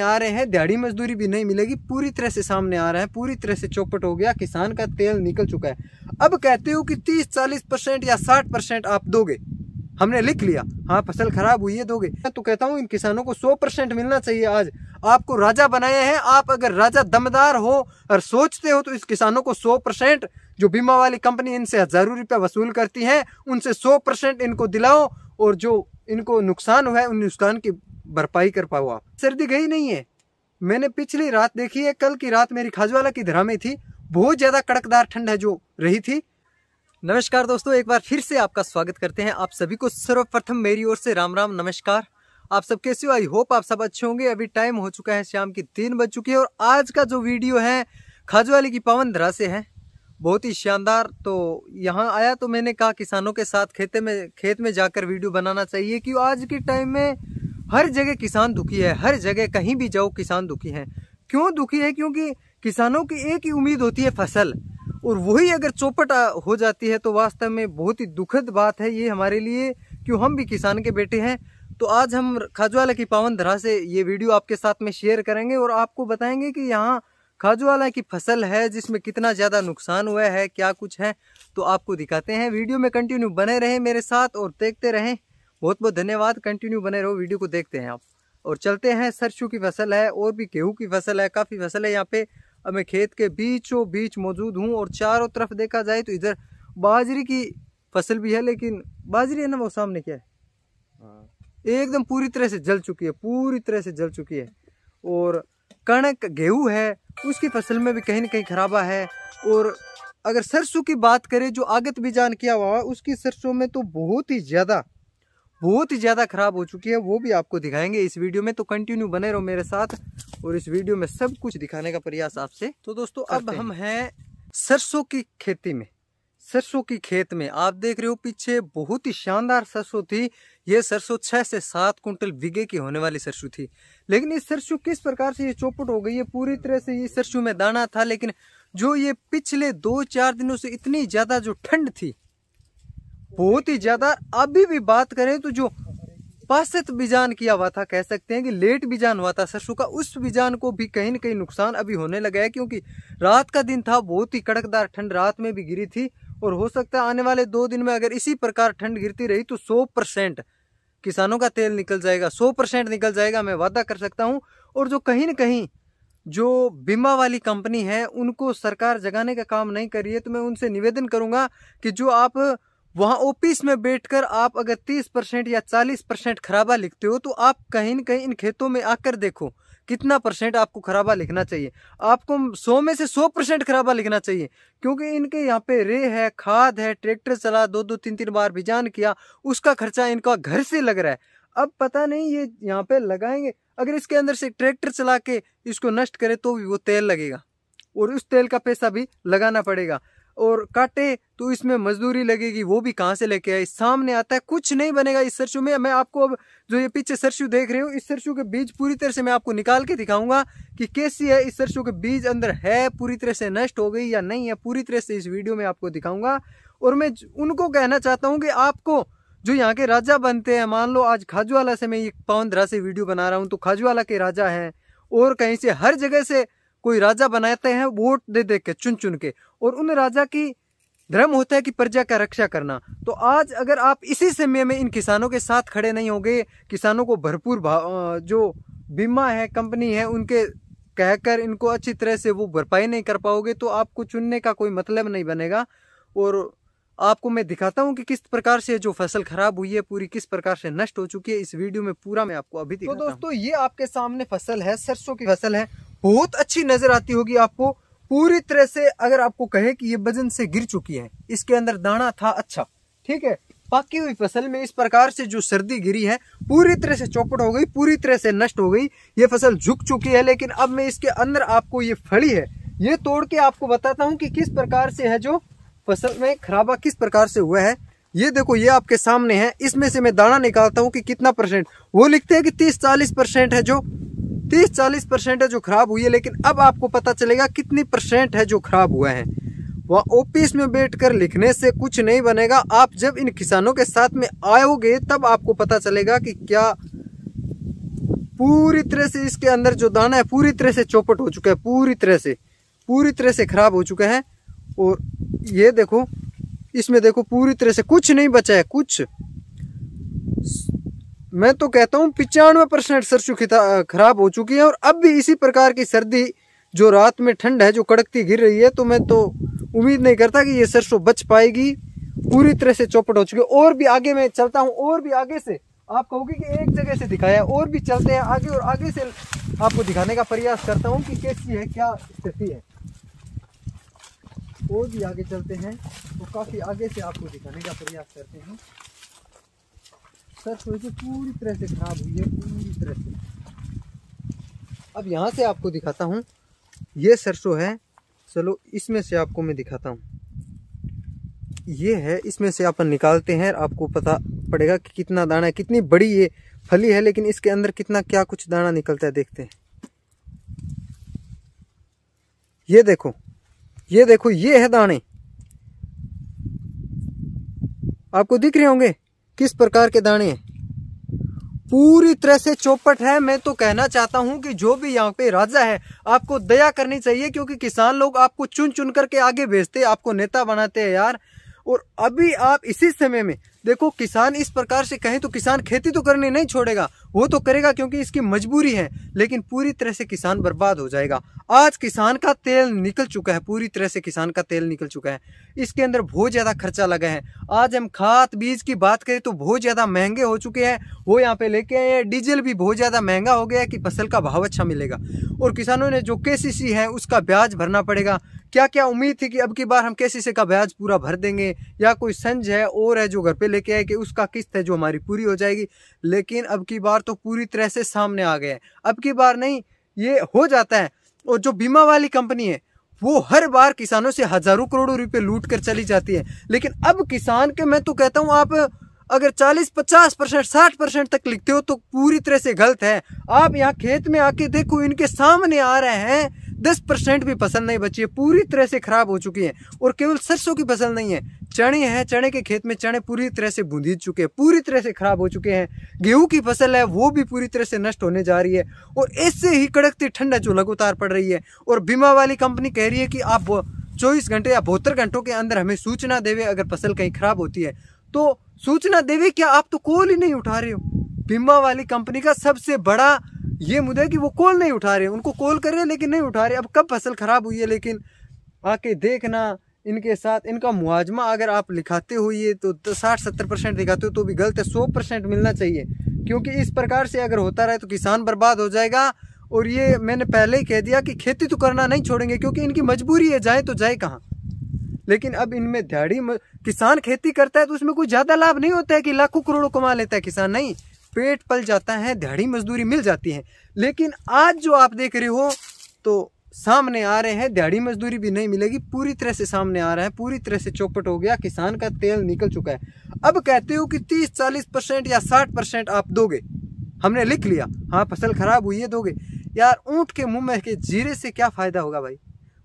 आ रहे हैं दिहाड़ी मजदूरी भी नहीं मिलेगी पूरी तरह से सामने आ रहा है पूरी तरह से चौपट हो गया किसान का तेल निकल चुका है अब कहते हो कि 30-40 परसेंट या 60 परसेंट आप दोगे हमने लिख लिया हाँ फसल खराब हुई है दोगे मैं तो कहता हूँ इन किसानों को 100 परसेंट मिलना चाहिए आज आपको राजा बनाया है आप अगर राजा दमदार हो और सोचते हो तो इस किसानों को 100 परसेंट जो बीमा वाली कंपनी इनसे हजारों रुपया वसूल करती है उनसे 100 परसेंट इनको दिलाओ और जो इनको नुकसान हुआ है उन नुकसान की भरपाई कर पाओ आप सर्दी गई नहीं है मैंने पिछली रात देखी है कल की रात मेरी खाजवाला की धरा में थी बहुत ज़्यादा कड़कदार ठंड है जो रही थी नमस्कार दोस्तों एक बार फिर से आपका स्वागत करते हैं आप सभी को सर्वप्रथम मेरी ओर से राम राम नमस्कार आप सब कैसे हो आई होप आप सब अच्छे होंगे अभी टाइम हो चुका है शाम की तीन बज चुकी है और आज का जो वीडियो है खाजवाली की पवन धरा से है बहुत ही शानदार तो यहाँ आया तो मैंने कहा किसानों के साथ खेते में खेत में जाकर वीडियो बनाना चाहिए क्यों आज के टाइम में हर जगह किसान दुखी है हर जगह कहीं भी जाओ किसान दुखी है क्यों दुखी है क्योंकि किसानों की एक ही उम्मीद होती है फसल और वही अगर चौपट हो जाती है तो वास्तव में बहुत ही दुखद बात है ये हमारे लिए क्यों हम भी किसान के बेटे हैं तो आज हम खाजुआला की पावन धरा से ये वीडियो आपके साथ में शेयर करेंगे और आपको बताएंगे कि यहाँ खाजुआला की फसल है जिसमें कितना ज़्यादा नुकसान हुआ है क्या कुछ है तो आपको दिखाते हैं वीडियो में कंटिन्यू बने रहें मेरे साथ और देखते रहें बहुत बहुत धन्यवाद कंटिन्यू बने रहो वीडियो को देखते हैं आप और चलते हैं सरसों की फसल है और भी गेहूँ की फसल है काफ़ी फसल है यहाँ पे अब मैं खेत के बीचों बीच मौजूद हूँ और चारों तरफ देखा जाए तो इधर बाजरी की फसल भी है लेकिन बाजरी है ना वो सामने क्या है हाँ। एकदम पूरी तरह से जल चुकी है पूरी तरह से जल चुकी है और कणक गेहूँ है उसकी फसल में भी कहीं ना कहीं खराबा है और अगर सरसों की बात करें जो आगत बीजान किया हुआ है उसकी सरसों में तो बहुत ही ज़्यादा बहुत ही ज़्यादा ख़राब हो चुकी है वो भी आपको दिखाएंगे इस वीडियो में तो कंटिन्यू बने रहो मेरे साथ और इस वीडियो में सब कुछ दिखाने का प्रयास आपसे तो दोस्तों अब हम हैं सरसों की खेती में सरसों की खेत में आप देख रहे हो पीछे बहुत ही शानदार सरसों थी ये सरसों छह से सात कुंटल बीघे की होने वाली सरसों थी लेकिन ये सरसों किस प्रकार से ये चौपट हो गई है पूरी तरह से ये सरसों में दाना था लेकिन जो ये पिछले दो चार दिनों से इतनी ज़्यादा जो ठंड थी बहुत ही ज्यादा अभी भी बात करें तो जो पाश्चित बीजान किया हुआ था कह सकते हैं कि लेट बीजान हुआ था सरसों का उस बीजान को भी कहीं ना कहीं नुकसान अभी होने लगा है क्योंकि रात का दिन था बहुत ही कड़कदार ठंड रात में भी गिरी थी और हो सकता है आने वाले दो दिन में अगर इसी प्रकार ठंड गिरती रही तो सौ परसेंट किसानों का तेल निकल जाएगा सौ परसेंट निकल जाएगा मैं वादा कर सकता हूँ और जो कहीं ना कहीं जो बीमा वाली कंपनी है उनको सरकार जगाने का काम नहीं करी है तो मैं उनसे निवेदन करूँगा कि जो आप वहाँ ऑफिस में बैठकर आप अगर 30 परसेंट या 40 परसेंट खराबा लिखते हो तो आप कहीं ना कहीं इन खेतों में आकर देखो कितना परसेंट आपको खराबा लिखना चाहिए आपको 100 में से 100 परसेंट खराबा लिखना चाहिए क्योंकि इनके यहाँ पे रे है खाद है ट्रैक्टर चला दो दो तीन तीन बार भिजान किया उसका खर्चा इनका घर से लग रहा है अब पता नहीं ये यहाँ पे लगाएंगे अगर इसके अंदर से ट्रैक्टर चला के इसको नष्ट करे तो भी वो तेल लगेगा और उस तेल का पैसा भी लगाना पड़ेगा और काटे तो इसमें मजदूरी लगेगी वो भी कहाँ से लेके आए सामने आता है कुछ नहीं बनेगा इस सरसों में मैं आपको अब जो ये पीछे सरसों देख रहे हो इस सरसों के बीज पूरी तरह से मैं आपको निकाल के दिखाऊंगा कि कैसी है इस सरसों के बीज अंदर है पूरी तरह से नष्ट हो गई या नहीं है पूरी तरह से इस वीडियो में आपको दिखाऊंगा और मैं उनको कहना चाहता हूँ कि आपको जो यहाँ के राजा बनते हैं मान लो आज खाजुआला से मैं ये धरा से वीडियो बना रहा हूँ तो खाजुआला के राजा हैं और कहीं से हर जगह से कोई राजा बनाते हैं वोट दे दे के चुन चुन के और उन राजा की धर्म होता है कि प्रजा का रक्षा करना तो आज अगर आप इसी समय में इन किसानों के साथ खड़े नहीं होंगे किसानों को भरपूर जो बीमा है कंपनी है उनके कहकर इनको अच्छी तरह से वो भरपाई नहीं कर पाओगे तो आपको चुनने का कोई मतलब नहीं बनेगा और आपको मैं दिखाता हूँ कि किस प्रकार से जो फसल खराब हुई है पूरी किस प्रकार से नष्ट हो चुकी है इस वीडियो में पूरा मैं आपको अभी तो दोस्तों ये आपके सामने फसल है सरसों की फसल है बहुत अच्छी नजर आती होगी आपको पूरी तरह से अगर आपको कहे कि ये वजन से गिर चुकी है इसके अंदर दाना था अच्छा ठीक है पाकी हुई फसल में इस प्रकार से जो सर्दी गिरी है पूरी तरह से चौपट हो गई पूरी तरह से नष्ट हो गई ये फसल झुक चुकी है लेकिन अब मैं इसके अंदर आपको ये फली है ये तोड़ के आपको बताता हूँ कि किस प्रकार से है जो फसल में खराबा किस प्रकार से हुआ है ये देखो ये आपके सामने है इसमें से मैं दाना निकालता हूँ कि कितना परसेंट वो लिखते हैं कि तीस चालीस परसेंट है जो तीस चालीस परसेंट है जो खराब हुई है लेकिन अब आपको पता चलेगा कितनी परसेंट है जो खराब हुआ है वह ऑफिस में बैठकर लिखने से कुछ नहीं बनेगा आप जब इन किसानों के साथ में आयोगे तब आपको पता चलेगा कि क्या पूरी तरह से इसके अंदर जो दाना है पूरी तरह से चौपट हो चुका है पूरी तरह से पूरी तरह से खराब हो चुका है और ये देखो इसमें देखो पूरी तरह से कुछ नहीं बचा है कुछ मैं तो कहता हूँ पिचानवे परसेंट सरसों खराब हो चुकी है और अब भी इसी प्रकार की सर्दी जो रात में ठंड है जो कड़कती गिर रही है तो मैं तो उम्मीद नहीं करता कि ये सरसों बच पाएगी पूरी तरह से चौपट हो चुकी है और भी आगे मैं चलता हूँ और भी आगे से आप कहोगे कि एक जगह से दिखाया है और भी चलते हैं आगे और आगे से आपको दिखाने का प्रयास करता हूँ कि कैसी है क्या स्थिति है और भी आगे चलते हैं तो काफ़ी आगे से आपको दिखाने का प्रयास करते हैं सर हो तो पूरी तरह से ख़राब हुई है पूरी तरह से अब यहाँ से आपको दिखाता हूँ ये सरसों है चलो इसमें से आपको मैं दिखाता हूँ ये है इसमें से अपन निकालते हैं आपको पता पड़ेगा कि कितना दाना है कितनी बड़ी ये फली है लेकिन इसके अंदर कितना क्या कुछ दाना निकलता है देखते हैं ये देखो ये देखो ये है दाने आपको दिख रहे होंगे किस प्रकार के दाने हैं पूरी तरह से चौपट है मैं तो कहना चाहता हूं कि जो भी यहाँ पे राजा है आपको दया करनी चाहिए क्योंकि किसान लोग आपको चुन चुन करके आगे भेजते आपको नेता बनाते हैं यार और अभी आप इसी समय में देखो किसान इस प्रकार से कहें तो किसान खेती तो करने नहीं छोड़ेगा वो तो करेगा क्योंकि इसकी मजबूरी है लेकिन पूरी तरह से किसान बर्बाद हो जाएगा आज किसान का तेल निकल चुका है पूरी तरह से किसान का तेल निकल चुका है इसके अंदर बहुत ज़्यादा खर्चा लगा है आज हम खाद बीज की बात करें तो बहुत ज़्यादा महंगे हो चुके हैं वो यहाँ पे लेके आए हैं डीजल भी बहुत ज़्यादा महंगा हो गया है कि फसल का भाव अच्छा मिलेगा और किसानों ने जो के है उसका ब्याज भरना पड़ेगा क्या क्या उम्मीद थी कि अब की बार हम से का ब्याज पूरा भर देंगे या कोई संज है और है जो घर पे लेके आए कि उसका किस्त है जो हमारी पूरी हो जाएगी लेकिन अब की बार तो पूरी तरह से सामने आ गया है अब की बार नहीं ये हो जाता है और जो बीमा वाली कंपनी है वो हर बार किसानों से हजारों करोड़ों रुपये लूट कर चली जाती है लेकिन अब किसान के मैं तो कहता हूँ आप अगर 40, 50 परसेंट साठ परसेंट तक लिखते हो तो पूरी तरह से गलत है आप यहाँ खेत में आके देखो इनके सामने आ रहे हैं दस परसेंट भी फसल नहीं बची है पूरी तरह से खराब हो चुकी है और केवल सरसों की फसल नहीं है चने हैं चने के खेत में चने पूरी तरह से बूंदी चुके हैं पूरी तरह से खराब हो चुके हैं गेहूं की फसल है वो भी पूरी तरह से नष्ट होने जा रही है और ऐसे ही कड़कती ठंडा जो लगातार पड़ रही है और बीमा वाली कंपनी कह रही है कि आप चौबीस घंटे या बहत्तर घंटों के अंदर हमें सूचना देवे अगर फसल कहीं खराब होती है तो सूचना देवे क्या आप तो कॉल ही नहीं उठा रहे हो बीमा वाली कंपनी का सबसे बड़ा ये मुद्दा है कि वो कॉल नहीं उठा रहे उनको कॉल कर रहे लेकिन नहीं उठा रहे अब कब फसल ख़राब हुई है लेकिन आके देखना इनके साथ इनका मुआजमा अगर आप लिखाते हो ये तो साठ सत्तर परसेंट दिखाते हो तो भी गलत है सौ परसेंट मिलना चाहिए क्योंकि इस प्रकार से अगर होता रहे तो किसान बर्बाद हो जाएगा और ये मैंने पहले ही कह दिया कि खेती तो करना नहीं छोड़ेंगे क्योंकि इनकी मजबूरी है जाए तो जाए कहाँ लेकिन अब इनमें दिहाड़ी किसान खेती करता है तो उसमें कोई ज़्यादा लाभ नहीं होता है कि लाखों करोड़ों कमा लेता है किसान नहीं पेट पल जाता है दिहाड़ी मजदूरी मिल जाती है लेकिन आज जो आप देख रहे हो तो सामने आ रहे हैं दिहाड़ी मजदूरी भी नहीं मिलेगी पूरी तरह से सामने आ रहा है पूरी तरह से चौपट हो गया किसान का तेल निकल चुका है अब कहते हो कि 30-40 परसेंट या 60 परसेंट आप दोगे हमने लिख लिया हाँ फसल खराब हुई है दोगे यार ऊंट के मुंह में के जीरे से क्या फ़ायदा होगा भाई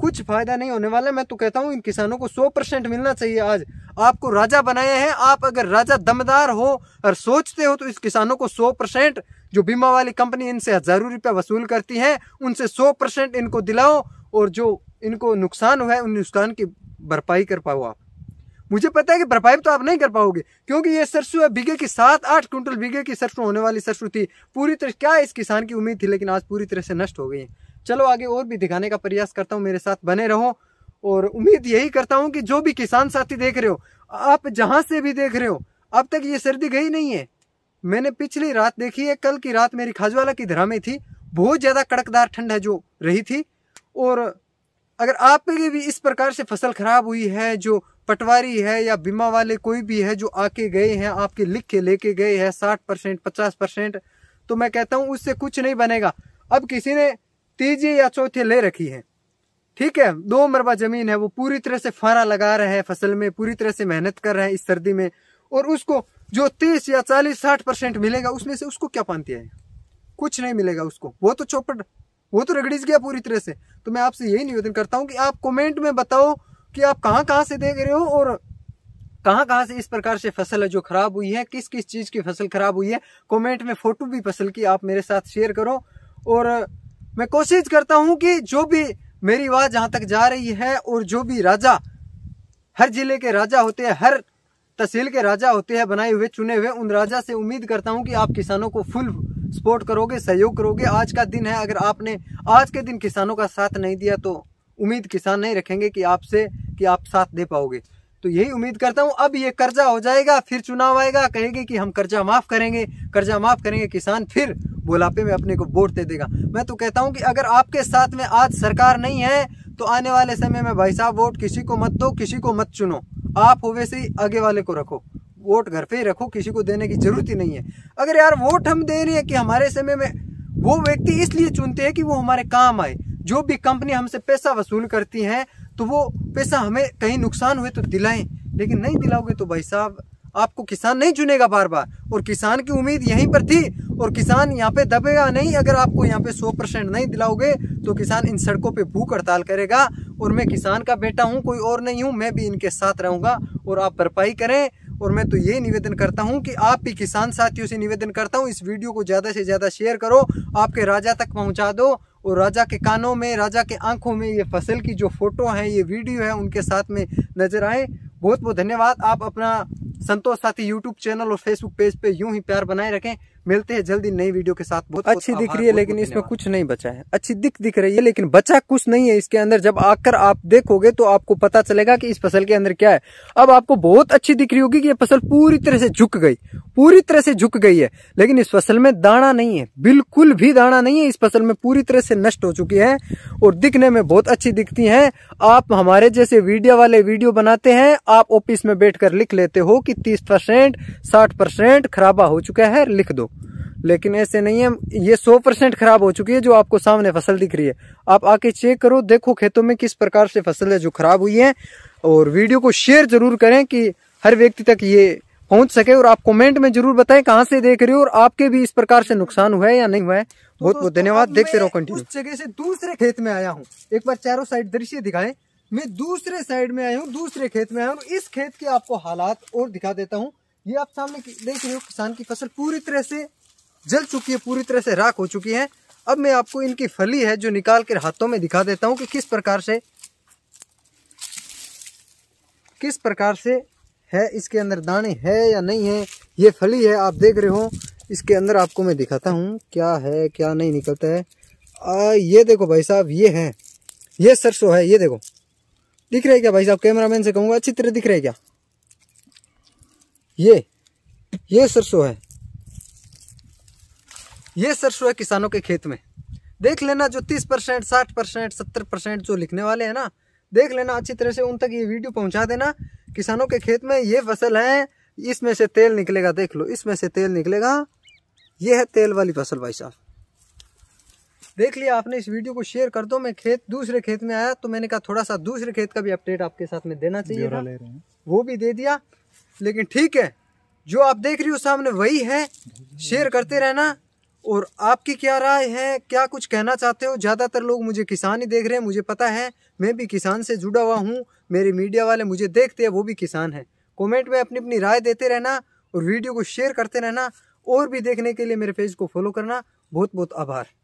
कुछ फ़ायदा नहीं होने वाला मैं तो कहता हूँ इन किसानों को सौ परसेंट मिलना चाहिए आज आपको राजा बनाए हैं आप अगर राजा दमदार हो और सोचते हो तो इस किसानों को सौ परसेंट जो बीमा वाली कंपनी इनसे हजारों रुपया वसूल करती है उनसे सौ परसेंट इनको दिलाओ और जो इनको नुकसान हुआ है उन नुकसान की भरपाई कर पाओ आप मुझे पता है कि भरपाई तो आप नहीं कर पाओगे क्योंकि ये सरसों है बीघे की सात आठ क्विंटल बीघे की सरसों होने वाली सरसों थी पूरी तरह क्या इस किसान की उम्मीद थी लेकिन आज पूरी तरह से नष्ट हो गई है चलो आगे और भी दिखाने का प्रयास करता हूँ मेरे साथ बने रहो और उम्मीद यही करता हूँ कि जो भी किसान साथी देख रहे हो आप जहाँ से भी देख रहे हो अब तक ये सर्दी गई नहीं है मैंने पिछली रात देखी है कल की रात मेरी खाजवाला की धरा में थी बहुत ज़्यादा कड़कदार ठंड है जो रही थी और अगर आपकी भी इस प्रकार से फसल खराब हुई है जो पटवारी है या बीमा वाले कोई भी है जो आके गए हैं आपके लिख के लेके गए हैं साठ परसेंट पचास परसेंट तो मैं कहता हूँ उससे कुछ नहीं बनेगा अब किसी ने तीजी या चौथी ले रखी है ठीक है दो मरबा जमीन है वो पूरी तरह से फारा लगा रहे हैं फसल में पूरी तरह से मेहनत कर रहे हैं इस सर्दी में और उसको जो तीस या चालीस साठ परसेंट मिलेगा उसमें से उसको क्या पानती है कुछ नहीं मिलेगा उसको वो तो चौपट वो तो रगड़िज गया पूरी तरह से तो मैं आपसे यही निवेदन करता हूँ कि आप कॉमेंट में बताओ कि आप कहाँ कहाँ से देख रहे हो और कहाँ कहाँ से इस प्रकार से फसल है जो खराब हुई है किस किस चीज़ की फसल खराब हुई है कॉमेंट में फोटो भी फसल की आप मेरे साथ शेयर करो और मैं कोशिश करता हूँ कि जो भी मेरी आवाज जहां तक जा रही है और जो भी राजा हर जिले के राजा होते हैं हर तहसील के राजा होते हैं बनाए हुए चुने हुए उन राजा से उम्मीद करता हूं कि आप किसानों को फुल सपोर्ट करोगे सहयोग करोगे आज का दिन है अगर आपने आज के दिन किसानों का साथ नहीं दिया तो उम्मीद किसान नहीं रखेंगे कि आपसे कि आप साथ दे पाओगे तो यही उम्मीद करता हूँ अब ये कर्जा हो जाएगा फिर चुनाव आएगा कहेंगे कि हम कर्जा माफ करेंगे कर्जा माफ करेंगे किसान फिर बोलापे में अपने को वोट दे देगा मैं तो कहता हूँ कि अगर आपके साथ में आज सरकार नहीं है तो आने वाले समय में भाई साहब वोट किसी को मत दो किसी को मत चुनो आप हो वैसे ही आगे वाले को रखो वोट घर पे ही रखो किसी को देने की जरूरत ही नहीं है अगर यार वोट हम दे रहे हैं कि हमारे समय में वो व्यक्ति इसलिए चुनते हैं कि वो हमारे काम आए जो भी कंपनी हमसे पैसा वसूल करती है तो वो पैसा हमें कहीं नुकसान हुए तो दिलाएं लेकिन नहीं दिलाओगे तो भाई साहब आपको किसान नहीं चुनेगा बार बार और किसान की उम्मीद यहीं पर थी और किसान यहाँ पे दबेगा नहीं अगर आपको यहाँ पे 100 परसेंट नहीं दिलाओगे तो किसान इन सड़कों पे भूख हड़ताल करेगा और मैं किसान का बेटा हूँ कोई और नहीं हूँ मैं भी इनके साथ रहूँगा और आप भरपाई करें और मैं तो ये निवेदन करता हूँ कि आप भी किसान साथियों से निवेदन करता हूँ इस वीडियो को ज़्यादा से ज़्यादा शेयर करो आपके राजा तक पहुँचा दो और राजा के कानों में राजा के आंखों में ये फसल की जो फोटो है ये वीडियो है उनके साथ में नजर आए बहुत बहुत धन्यवाद आप अपना संतोष साथी यूट्यूब चैनल और फेसबुक पेज पे यूं ही प्यार बनाए रखें मिलते हैं जल्दी नई वीडियो के साथ बहुत अच्छी दिख रही है लेकिन इसमें कुछ नहीं बचा है अच्छी दिख दिख रही है लेकिन बचा कुछ नहीं है इसके अंदर जब आकर आप देखोगे तो आपको पता चलेगा कि इस फसल के अंदर क्या है अब आपको बहुत अच्छी दिख रही होगी कि ये फसल पूरी तरह से झुक गई पूरी तरह से झुक गई है लेकिन इस फसल में दाना नहीं है बिल्कुल भी दाना नहीं है इस फसल में पूरी तरह से नष्ट हो चुकी है और दिखने में बहुत अच्छी दिखती है आप हमारे जैसे वीडियो वाले वीडियो बनाते हैं आप ऑफिस में बैठकर लिख लेते हो कि तीस परसेंट साठ परसेंट खराबा हो चुका है लिख दो लेकिन ऐसे नहीं है ये सौ परसेंट खराब हो चुकी है जो आपको सामने फसल दिख रही है आप आके चेक करो देखो खेतों में किस प्रकार से फसल है जो खराब हुई है और वीडियो को शेयर जरूर करें कि हर व्यक्ति तक ये पहुंच सके और आप कमेंट में जरूर बताएं कहाँ से देख रहे हो और आपके भी इस प्रकार से नुकसान हुआ है या नहीं हुआ है तो बहुत बहुत धन्यवाद देखते रहो कंटिन्यू जगह से दूसरे खेत में आया हूँ एक बार चारों साइड दृश्य दिखाए मैं दूसरे साइड में आया हूँ दूसरे खेत में आया हूँ इस खेत के आपको हालात और दिखा देता हूँ ये आप सामने देख रहे हो किसान की फसल पूरी तरह से जल चुकी है पूरी तरह से राख हो चुकी है अब मैं आपको इनकी फली है जो निकाल कर हाथों में दिखा देता हूँ कि किस प्रकार से किस प्रकार से है इसके अंदर दाने है या नहीं है ये फली है आप देख रहे हो इसके अंदर आपको मैं दिखाता हूँ क्या है क्या नहीं निकलता है आ, ये देखो भाई साहब ये है ये सरसों है ये देखो दिख रहे क्या भाई साहब कैमरामैन से कहूँगा अच्छी तरह दिख रहा है क्या ये ये सरसों है ये सरसों है किसानों के खेत में देख लेना जो तीस परसेंट साठ परसेंट सत्तर परसेंट जो लिखने वाले हैं ना देख लेना अच्छी तरह से उन तक ये वीडियो पहुंचा देना किसानों के खेत में ये फसल है इसमें से तेल निकलेगा देख लो इसमें से तेल निकलेगा ये है तेल वाली फसल भाई साहब देख लिया आपने इस वीडियो को शेयर कर दो मैं खेत दूसरे खेत में आया तो मैंने कहा थोड़ा सा दूसरे खेत का भी अपडेट आपके साथ में देना चाहिए था वो भी दे दिया लेकिन ठीक है जो आप देख रही हो सामने वही है शेयर करते रहना और आपकी क्या राय है क्या कुछ कहना चाहते हो ज़्यादातर लोग मुझे किसान ही देख रहे हैं मुझे पता है मैं भी किसान से जुड़ा हुआ हूँ मेरे मीडिया वाले मुझे देखते हैं वो भी किसान हैं कमेंट में अपनी अपनी राय देते रहना और वीडियो को शेयर करते रहना और भी देखने के लिए मेरे पेज को फॉलो करना बहुत बहुत आभार